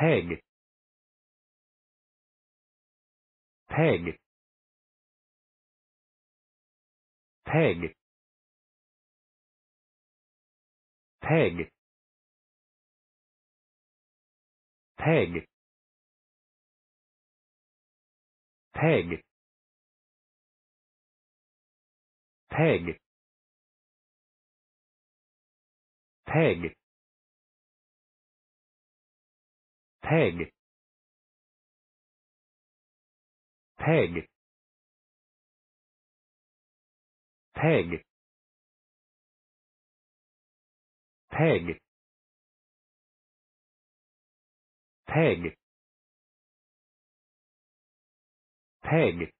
peg peg peg peg peg peg peg peg peg peg peg peg peg peg